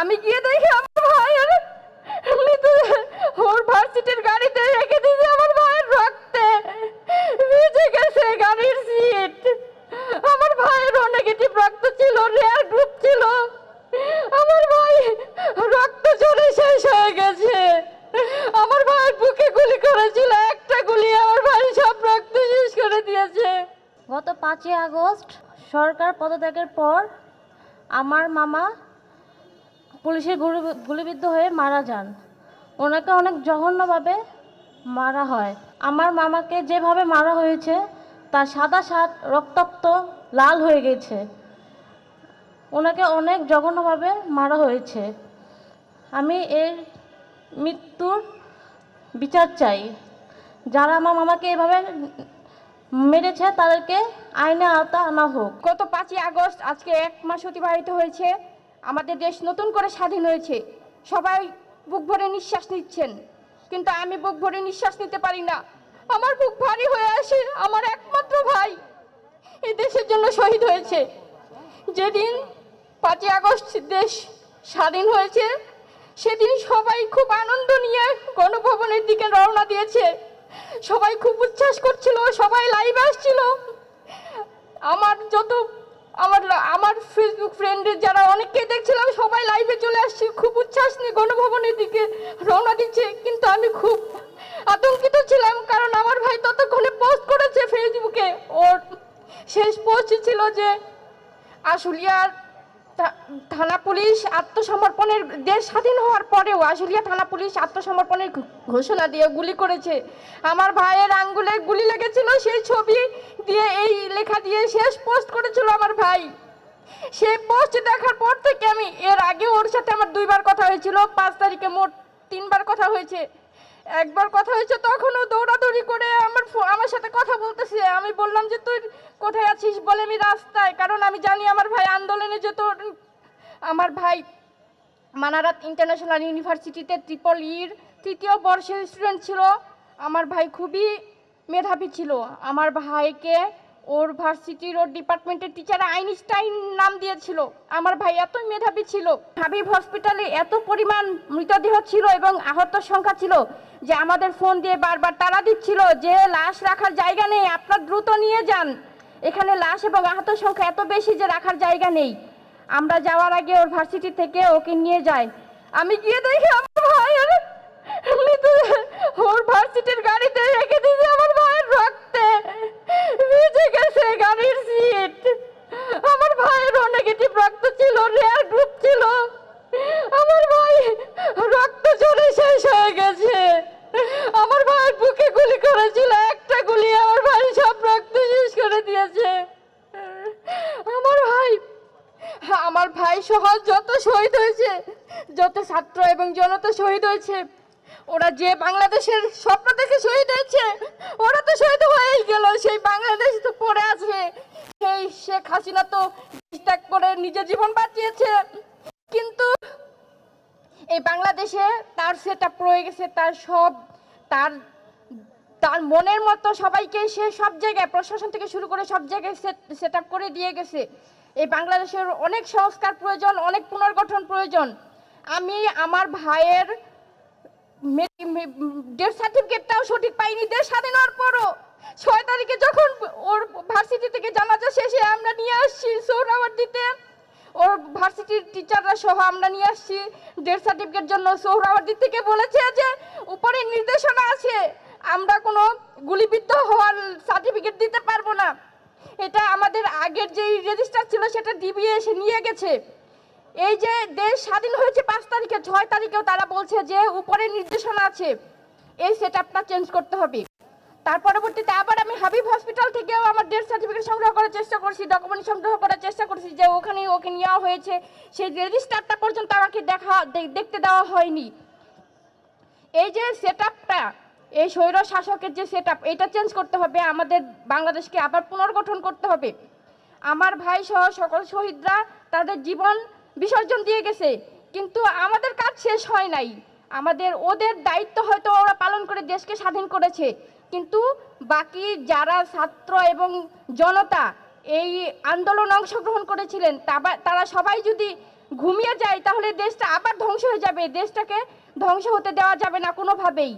আমি গিয়ে দেখি আমার ভাইয়ের ওর ভার্সিটির গাড়িতে রেখে দিয়েছে আমার ভাইয়ের রক্তে ভিজে গেছে গাড়ির সিট আমার ভাইয়ের নেগেটিভ রক্ত ছিল রেয়ার গ্রুপ ছিল আমার ভাই রক্ত জোরে শেষ হয়ে গেছে আমার ভাইয়ের বুকে গুলি করেছিল একটা গুলি আমার ভাই সব রক্ত শেষ করে দিয়েছে গত পাঁচই আগস্ট সরকার পদত্যাগের পর আমার মামা পুলিশের গুলিবিদ্ধ হয়ে মারা যান ওনাকে অনেক জঘন্যভাবে মারা হয় আমার মামাকে যেভাবে মারা হয়েছে তার সাদা সাত রক্তাক্ত লাল হয়ে গেছে ওনাকে অনেক জঘন্যভাবে মারা হয়েছে আমি এর মৃত্যুর বিচার চাই যারা আমার মামাকে এভাবে মেরেছে তাদেরকে আইনে আওতা আনা হোক গত পাঁচই আগস্ট আজকে এক মাস অতিবাহিত হয়েছে আমাদের দেশ নতুন করে স্বাধীন হয়েছে সবাই বুক ভরে নিঃশ্বাস নিচ্ছেন কিন্তু আমি বুক ভরে নিঃশ্বাস নিতে পারি না আমার বুক ভারী হয়ে আসে আমার একমাত্র ভাই এই দেশের জন্য শহীদ হয়েছে যেদিন পাঁচই আগস্ট দেশ স্বাধীন হয়েছে সেদিন সবাই খুব আনন্দ নিয়ে গণভবনের দিকে রওনা দিয়েছে সবাই খুব উচ্ছ্বাস করছিল সবাই লাইভ আসছিল আমার যত আমার আমার ফেসবুক ফ্রেন্ডের যারা অনেককে দেখছিলাম সবাই লাইভে চলে আসছে খুব উচ্ছ্বাস নিয়ে গণভবনের দিকে রওনা দিচ্ছে কিন্তু আমি খুব আতঙ্কিত ছিলাম কারণ আমার ভাই ততক্ষণে পোস্ট করেছে ফেসবুকে ওর শেষ পোস্ট ছিল যে আশুলিয়ার থানা পুলিশ আত্মসমর্পণের দেশ স্বাধীন হওয়ার পরেও আশুলিয়া থানা পুলিশ আত্মসমর্পণের ঘোষণা দিয়ে গুলি করেছে আমার ভাইয়ের আঙ্গুলে গুলি লেগেছিল সেই ছবি দিয়ে এই লেখা দিয়ে শেষ পোস্ট করেছিল আমার ভাই সেই পোস্ট দেখার পর থেকে আমি এর আগে ওর সাথে আমার দুইবার কথা হয়েছিল পাঁচ তারিখে মোট তিনবার কথা হয়েছে একবার কথা হয়েছে তখনও দৌড়াদৌড়ি করে আমার আমার সাথে কথা বলতেছে আমি বললাম যে তুই কোথায় আছিস বলে আমি রাস্তায় কারণ আমি জানি আমার ভাই আন্দোলনে যে তোর আমার ভাই মানারাত ইন্টারন্যাশনাল ইউনিভার্সিটিতে ট্রিপল ইর তৃতীয় বর্ষের স্টুডেন্ট ছিল আমার ভাই খুবই মেধাবী ছিল আমার ভাইকে ওর ভার্সিটির ওর ডিপার্টমেন্টের টিচার আইনস্টাইন নাম দিয়েছিল আমার ভাই এত মেধাবী ছিল হাবিব হসপিটালে এত পরিমাণ মৃতদেহ ছিল এবং আহত সংখ্যা ছিল যে আমাদের ফোন দিয়ে বারবার তারা দিচ্ছিল যে লাশ রাখার জায়গা নেই আপনার দ্রুত নিয়ে যান এখানে লাশ এবং আহত সংখ্যা এত বেশি যে রাখার জায়গা নেই আমরা যাওয়ার আগে ওর ভার্সিটি থেকে ওকে নিয়ে যায় আমি গিয়ে দেখি আমার ভাই ওর ভার্সিটির গাড়িতে রেখে দিয়েছে আমার ভাই সে গানের সিট আমার ভাইয়েরও নেগেটিভ রক্ত ছিল রেয়ার গ্রুপ ছিল আমার ভাই রক্ত ঝরে শেষ হয়ে গেছে আমার ভাইয়ের বুকে গুলি করেছিল একটা গুলি আমার ভাই সব রক্ত শেষ করে দিয়েছে আমার ভাই আমার ভাই সহ যত শহীদ হয়েছে যত ছাত্র এবং জনতা শহীদ হয়েছে ওরা যে বাংলাদেশের স্বপ্ন দেখে শহীদ হয়েছে ওরা তো শহীদ হয়েই গেল সেই বাংলাদেশ তো পড়ে আছে সেই শেখ হাসিনা তো ত্যাগ করে নিজের জীবন বাঁচিয়েছে কিন্তু এই বাংলাদেশে তার সেটা প্রয়ে গেছে তার সব তার তার মনের মতো সবাইকে সে সব জায়গায় প্রশাসন থেকে শুরু করে সব জায়গায় সেট করে দিয়ে গেছে এই বাংলাদেশের অনেক সংস্কার প্রয়োজন অনেক পুনর্গঠন প্রয়োজন আমি আমার ভাইয়ের ডেট সার্টিফিকেটটাও সঠিক পাইনি দেশ স্বাধীন হওয়ার পরও ছয় তারিখে যখন ওর ভার্সিটি থেকে জানাজা শেষে আমরা নিয়ে আসছি সৌরাবাদিতে ওর ভার্সিটির টিচাররা সহ আমরা নিয়ে আসছি ডেট সার্টিফিকেট জন্য সৌরাবাদি থেকে বলেছে যে উপরে নির্দেশনা আছে আমরা কোনো গুলিবিদ্ধ হওয়ার সার্টিফিকেট দিতে পারবো না এটা আমাদের আগের যেই রেজিস্টার ছিল সেটা ডিবিএ এসে নিয়ে গেছে এই যে দেশ স্বাধীন হয়েছে পাঁচ তারিখে ছয় তারিখেও তারা বলছে যে উপরে নির্দেশনা আছে এই সেট আপটা চেঞ্জ করতে হবে তার পরবর্তীতে আবার আমি হাবিব হসপিটাল থেকেও আমার ডেথ সার্টিফিকেট সংগ্রহ করার চেষ্টা করছি ডকুমেন্ট সংগ্রহ করার চেষ্টা করছি যে ওখানে ওকে নেওয়া হয়েছে সেই রেজিস্টারটা পর্যন্ত আমাকে দেখা দেখতে দেওয়া হয়নি এই যে সেট আপটা এই স্বৈর শাসকের যে সেট আপ এটা চেঞ্জ করতে হবে আমাদের বাংলাদেশকে আবার পুনর্গঠন করতে হবে আমার ভাই সহ সকল শহীদরা তাদের জীবন বিসর্জন দিয়ে গেছে কিন্তু আমাদের কাজ শেষ হয় নাই আমাদের ওদের দায়িত্ব হয়তো ওরা পালন করে দেশকে স্বাধীন করেছে কিন্তু বাকি যারা ছাত্র এবং জনতা এই আন্দোলন অংশগ্রহণ করেছিলেন তারা সবাই যদি ঘুমিয়ে যায় তাহলে দেশটা আবার ধ্বংস হয়ে যাবে দেশটাকে ধ্বংস হতে দেওয়া যাবে না কোনোভাবেই